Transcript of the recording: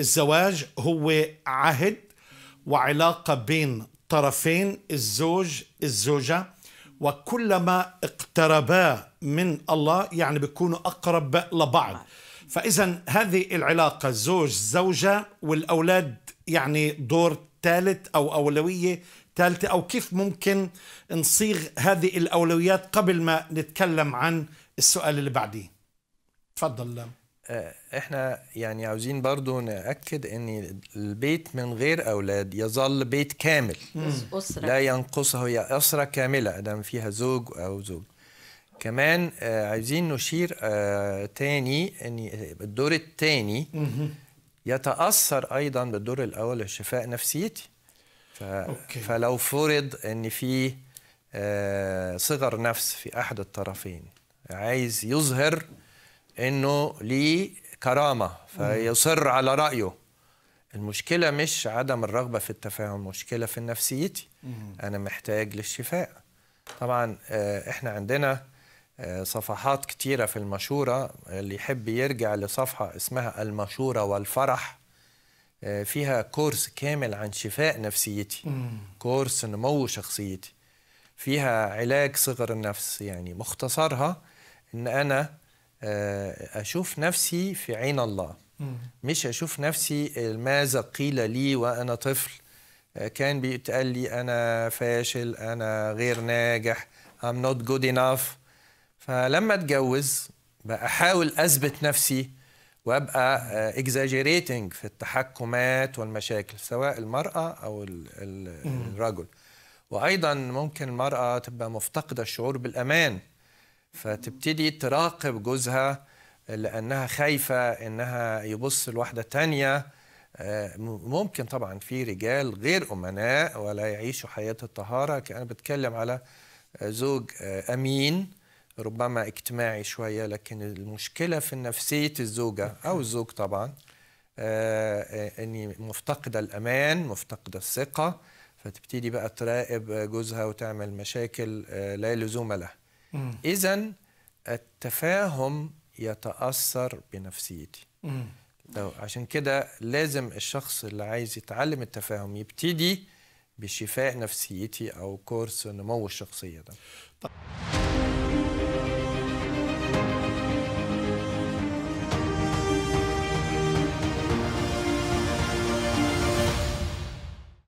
الزواج هو عهد وعلاقة بين طرفين الزوج الزوجة وكلما اقتربا من الله يعني بيكونوا أقرب لبعض نعم. فإذا هذه العلاقة زوج زوجة والأولاد يعني دور ثالث أو أولوية ثالثة أو كيف ممكن نصيغ هذه الأولويات قبل ما نتكلم عن السؤال اللي بعديه تفضل آه، احنا يعني عاوزين برضو نأكد ان البيت من غير اولاد يظل بيت كامل أسرة. لا ينقصه هي اسره كامله دام فيها زوج او زوج كمان آه، عايزين نشير آه، تاني ان الدور التاني يتاثر ايضا بالدور الاول الشفاء نفسيتي ف... أوكي. فلو فرض ان في صغر نفس في احد الطرفين عايز يظهر انه ليه كرامه فيصر على رايه المشكله مش عدم الرغبه في التفاهم المشكله في نفسيتي انا محتاج للشفاء طبعا آه، احنا عندنا آه، صفحات كتيره في المشوره اللي يحب يرجع لصفحه اسمها المشوره والفرح آه، فيها كورس كامل عن شفاء نفسيتي كورس نمو شخصيتي فيها علاج صغر النفس يعني مختصرها ان انا آه، أشوف نفسي في عين الله مش أشوف نفسي ماذا قيل لي وأنا طفل آه، كان بيتقال لي أنا فاشل أنا غير ناجح I'm not good enough فلما اتجوز بقى أحاول أثبت نفسي وابقى اكزاجيريتنج آه، في التحكمات والمشاكل سواء المراه او الرجل وايضا ممكن المراه تبقى مفتقده الشعور بالامان فتبتدي تراقب جوزها لانها خايفه انها يبص لواحده تانية آه، ممكن طبعا في رجال غير امناء ولا يعيشوا حياه الطهاره انا بتكلم على زوج آه، امين ربما اجتماعي شويه لكن المشكله في نفسيه الزوجه او الزوج طبعا آه، اني مفتقده الامان مفتقده الثقه فتبتدي بقى تراقب جوزها وتعمل مشاكل لا لزوم لها اذا التفاهم يتاثر بنفسيتي لو عشان كده لازم الشخص اللي عايز يتعلم التفاهم يبتدي بشفاء نفسيتي او كورس نمو الشخصيه ده